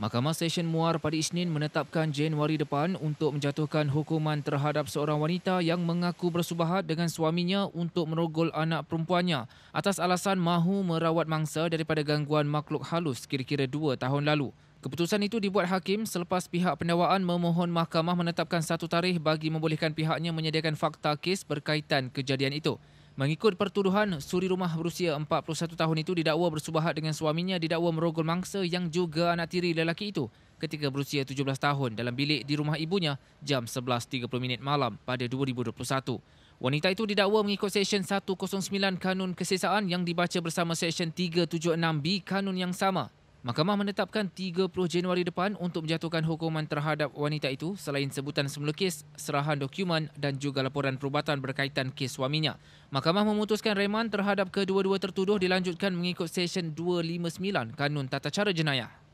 Mahkamah Stesen Muar pada Isnin menetapkan Januari depan untuk menjatuhkan hukuman terhadap seorang wanita yang mengaku bersubahat dengan suaminya untuk merogol anak perempuannya atas alasan mahu merawat mangsa daripada gangguan makhluk halus kira-kira dua tahun lalu. Keputusan itu dibuat hakim selepas pihak pendakwaan memohon mahkamah menetapkan satu tarikh bagi membolehkan pihaknya menyediakan fakta kes berkaitan kejadian itu. Mengikut pertuduhan, suri rumah berusia 41 tahun itu didakwa bersubahat dengan suaminya didakwa merogol mangsa yang juga anak tiri lelaki itu ketika berusia 17 tahun dalam bilik di rumah ibunya jam 11.30 minit malam pada 2021. Wanita itu didakwa mengikut Seksyen 109 Kanun Kesesaan yang dibaca bersama Seksyen 376B Kanun yang sama Mahkamah menetapkan 30 Januari depan untuk menjatuhkan hukuman terhadap wanita itu selain sebutan semula kes, serahan dokumen dan juga laporan perubatan berkaitan kes suaminya. Mahkamah memutuskan reman terhadap kedua-dua tertuduh dilanjutkan mengikut Sesyen 259 Kanun Tata Cara Jenayah.